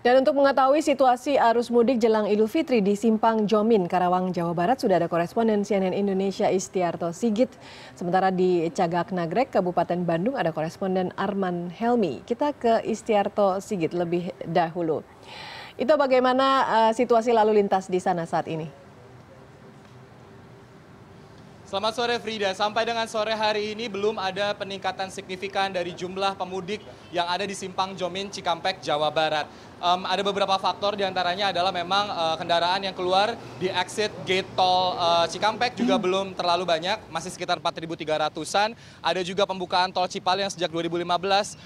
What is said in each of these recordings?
Dan untuk mengetahui situasi arus mudik jelang Idul Fitri di Simpang Jomin, Karawang, Jawa Barat, sudah ada koresponden CNN Indonesia Istiarto Sigit. Sementara di Cagak Nagrek, Kabupaten Bandung, ada koresponden Arman Helmi. Kita ke Istiarto Sigit lebih dahulu. Itu bagaimana uh, situasi lalu lintas di sana saat ini? Selamat sore Frida. Sampai dengan sore hari ini belum ada peningkatan signifikan dari jumlah pemudik yang ada di Simpang Jomin Cikampek Jawa Barat. Um, ada beberapa faktor diantaranya adalah memang uh, kendaraan yang keluar di exit gate tol uh, Cikampek juga hmm. belum terlalu banyak, masih sekitar 4.300-an. Ada juga pembukaan tol Cipali yang sejak 2015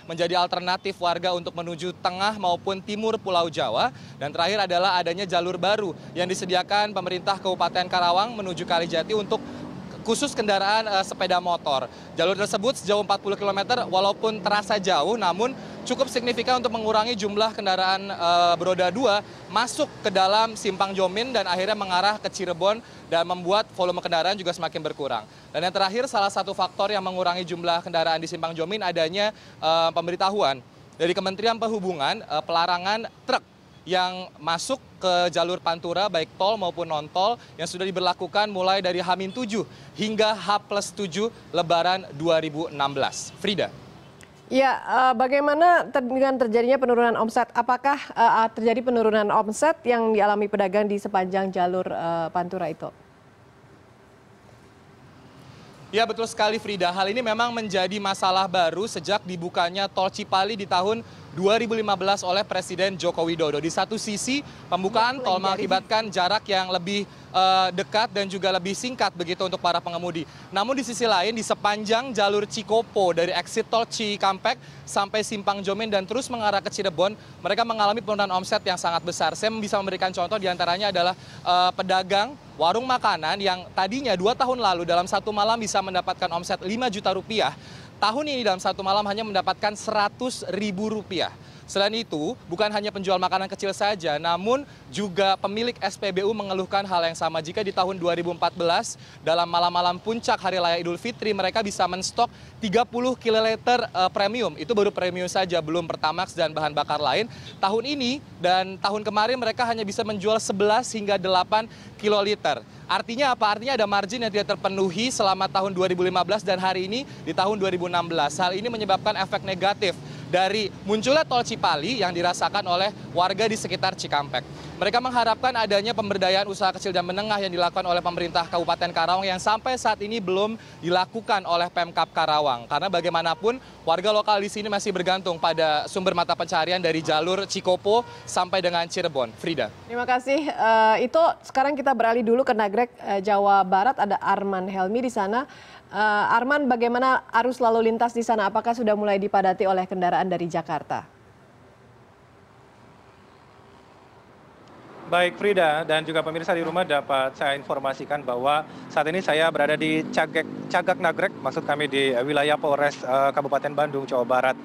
menjadi alternatif warga untuk menuju tengah maupun timur Pulau Jawa. Dan terakhir adalah adanya jalur baru yang disediakan pemerintah Kabupaten Karawang menuju Kalijati untuk khusus kendaraan uh, sepeda motor. Jalur tersebut sejauh 40 km walaupun terasa jauh namun cukup signifikan untuk mengurangi jumlah kendaraan uh, beroda dua masuk ke dalam Simpang Jomin dan akhirnya mengarah ke Cirebon dan membuat volume kendaraan juga semakin berkurang. Dan yang terakhir salah satu faktor yang mengurangi jumlah kendaraan di Simpang Jomin adanya uh, pemberitahuan dari Kementerian Perhubungan uh, pelarangan truk yang masuk ke jalur Pantura baik tol maupun non-tol yang sudah diberlakukan mulai dari h 7 hingga H plus 7 Lebaran 2016. Frida. Ya, eh, bagaimana dengan terjadinya penurunan omset? Apakah eh, eh, terjadi penurunan omset yang dialami pedagang di sepanjang jalur Pantura itu? Ya betul sekali Frida, hal ini memang menjadi masalah baru sejak dibukanya tol Cipali di tahun 2015 oleh Presiden Joko Widodo. Di satu sisi pembukaan tol mengakibatkan jarak yang lebih uh, dekat dan juga lebih singkat begitu untuk para pengemudi. Namun di sisi lain di sepanjang jalur Cikopo dari exit tol Cikampek sampai Simpang Jomin dan terus mengarah ke Cirebon, mereka mengalami penurunan omset yang sangat besar. Saya bisa memberikan contoh diantaranya adalah uh, pedagang warung makanan yang tadinya dua tahun lalu dalam satu malam bisa mendapatkan omset 5 juta rupiah tahun ini dalam satu malam hanya mendapatkan seratus ribu rupiah selain itu bukan hanya penjual makanan kecil saja namun juga pemilik spbu mengeluhkan hal yang sama jika di tahun 2014 dalam malam malam puncak hari raya idul fitri mereka bisa menstok 30 tiga puluh kiloliter eh, premium itu baru premium saja belum pertamax dan bahan bakar lain tahun ini dan tahun kemarin mereka hanya bisa menjual 11 hingga 8 kiloliter Artinya apa? Artinya ada margin yang tidak terpenuhi selama tahun 2015 dan hari ini di tahun 2016. Hal ini menyebabkan efek negatif dari munculnya tol cipali yang dirasakan oleh warga di sekitar cikampek mereka mengharapkan adanya pemberdayaan usaha kecil dan menengah yang dilakukan oleh pemerintah Kabupaten Karawang yang sampai saat ini belum dilakukan oleh Pemkap Karawang. Karena bagaimanapun warga lokal di sini masih bergantung pada sumber mata pencarian dari jalur Cikopo sampai dengan Cirebon. Frida. Terima kasih. Uh, itu sekarang kita beralih dulu ke Nagrek, uh, Jawa Barat. Ada Arman Helmi di sana. Uh, Arman, bagaimana arus lalu lintas di sana? Apakah sudah mulai dipadati oleh kendaraan dari Jakarta? Baik Frida dan juga pemirsa di rumah dapat saya informasikan bahwa saat ini saya berada di Cagak, Cagak Nagrek, maksud kami di eh, wilayah Polres eh, Kabupaten Bandung, Jawa Barat.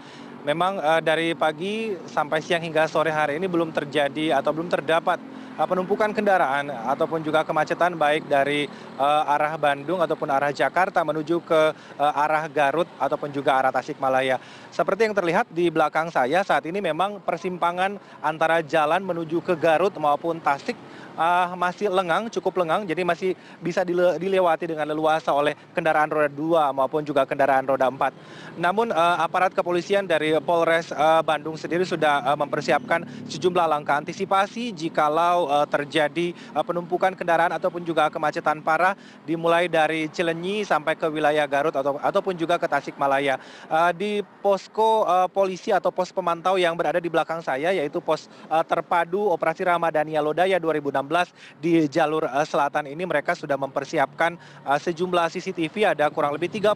Memang eh, dari pagi sampai siang hingga sore hari ini belum terjadi atau belum terdapat Eh, penumpukan kendaraan ataupun juga kemacetan baik dari eh, arah Bandung ataupun arah Jakarta menuju ke eh, arah Garut ataupun juga arah Tasikmalaya. Seperti yang terlihat di belakang saya saat ini memang persimpangan antara jalan menuju ke Garut maupun Tasik uh, masih lengang, cukup lengang, jadi masih bisa dile dilewati dengan leluasa oleh kendaraan roda 2 maupun juga kendaraan roda 4. Namun uh, aparat kepolisian dari Polres uh, Bandung sendiri sudah uh, mempersiapkan sejumlah langkah antisipasi jikalau Eh, terjadi eh, penumpukan kendaraan ataupun juga kemacetan parah dimulai dari Cilenyi sampai ke wilayah Garut atau ataupun juga ke Tasikmalaya. Eh, di posko polisi atau pos pemantau yang berada di belakang saya yaitu pos terpadu operasi Ramadhania Lodaya 2016 di jalur selatan ini mereka sudah mempersiapkan sejumlah CCTV ada kurang lebih 38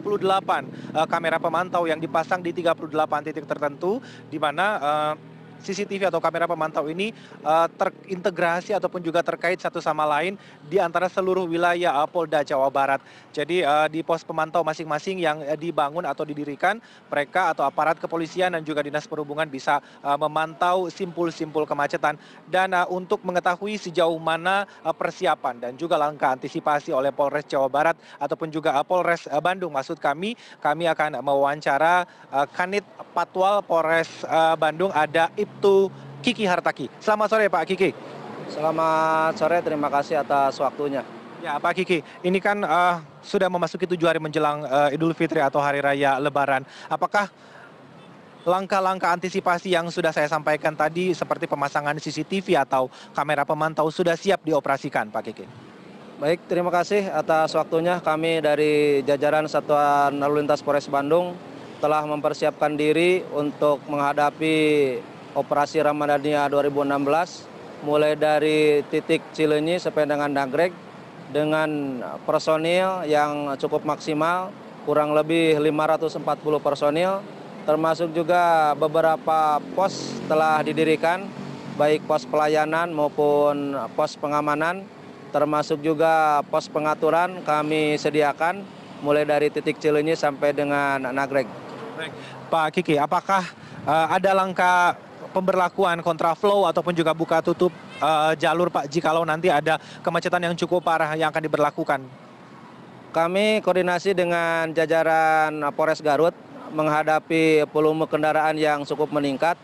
kamera pemantau yang dipasang di 38 titik tertentu di mana uh, CCTV atau kamera pemantau ini uh, terintegrasi ataupun juga terkait satu sama lain di antara seluruh wilayah uh, Polda Jawa Barat. Jadi uh, di pos pemantau masing-masing yang uh, dibangun atau didirikan, mereka atau aparat kepolisian dan juga dinas perhubungan bisa uh, memantau simpul-simpul kemacetan dan uh, untuk mengetahui sejauh mana uh, persiapan dan juga langkah antisipasi oleh Polres Jawa Barat ataupun juga uh, Polres uh, Bandung maksud kami, kami akan mewawancara uh, Kanit Patwal Polres uh, Bandung ada Ip Sabtu Kiki Hartaki. Selamat sore Pak Kiki. Selamat sore, terima kasih atas waktunya. Ya Pak Kiki, ini kan uh, sudah memasuki tujuh hari menjelang uh, Idul Fitri atau Hari Raya Lebaran. Apakah langkah-langkah antisipasi yang sudah saya sampaikan tadi seperti pemasangan CCTV atau kamera pemantau sudah siap dioperasikan Pak Kiki? Baik, terima kasih atas waktunya. Kami dari jajaran Satuan Lalu Lintas Polres Bandung telah mempersiapkan diri untuk menghadapi operasi Ramadhania 2016 mulai dari titik Cilenyi sampai dengan Nagreg dengan personil yang cukup maksimal kurang lebih 540 personil termasuk juga beberapa pos telah didirikan baik pos pelayanan maupun pos pengamanan termasuk juga pos pengaturan kami sediakan mulai dari titik Cilenyi sampai dengan Nagrek Pak Kiki, apakah uh, ada langkah pemberlakuan kontraflow ataupun juga buka tutup uh, jalur Pak Ji kalau nanti ada kemacetan yang cukup parah yang akan diberlakukan? Kami koordinasi dengan jajaran eh, Polres Garut menghadapi volume kendaraan yang cukup meningkat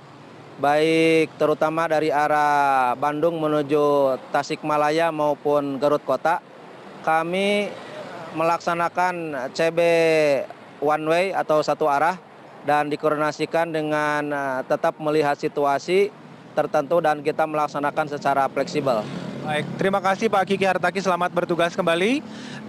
baik terutama dari arah Bandung menuju Tasikmalaya maupun Garut Kota. Kami melaksanakan CB one way atau satu arah dan dikoordinasikan dengan eh, tetap melihat situasi tertentu dan kita melaksanakan secara fleksibel. Baik, terima kasih Pak Kiki Hartaki, selamat bertugas kembali.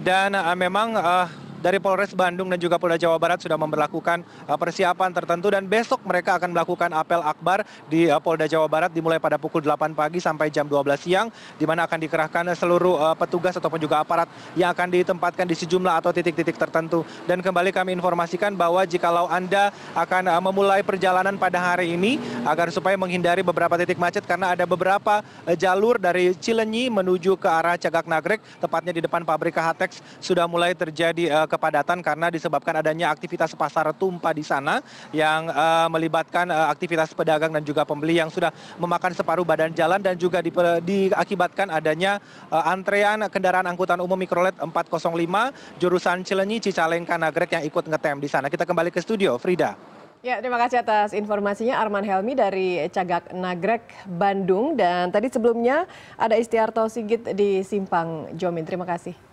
Dan uh, memang uh, dari Polres Bandung dan juga Polda Jawa Barat sudah memperlakukan uh, persiapan tertentu dan besok mereka akan melakukan apel akbar di uh, Polda Jawa Barat dimulai pada pukul 8 pagi sampai jam 12 siang di mana akan dikerahkan seluruh uh, petugas ataupun juga aparat yang akan ditempatkan di sejumlah atau titik-titik tertentu. Dan kembali kami informasikan bahwa jikalau Anda akan memulai perjalanan pada hari ini agar supaya menghindari beberapa titik macet karena ada beberapa jalur dari Cilenyi menuju ke arah Cagak Nagrek tepatnya di depan pabrik Hatex sudah mulai terjadi kepadatan karena disebabkan adanya aktivitas pasar tumpah di sana yang eh, melibatkan eh, aktivitas pedagang dan juga pembeli yang sudah memakan separuh badan jalan dan juga eh, diakibatkan adanya antrean kendaraan angkutan umum mikrolet 405 jurusan Cilenyi Cicalengka Nagrek yang ikut ngetem di sana. Kita kembali ke studio, Frida. Ya, terima kasih atas informasinya Arman Helmi dari Cagak Nagrek, Bandung. Dan tadi sebelumnya ada Istiarto Sigit di Simpang Jomin. Terima kasih.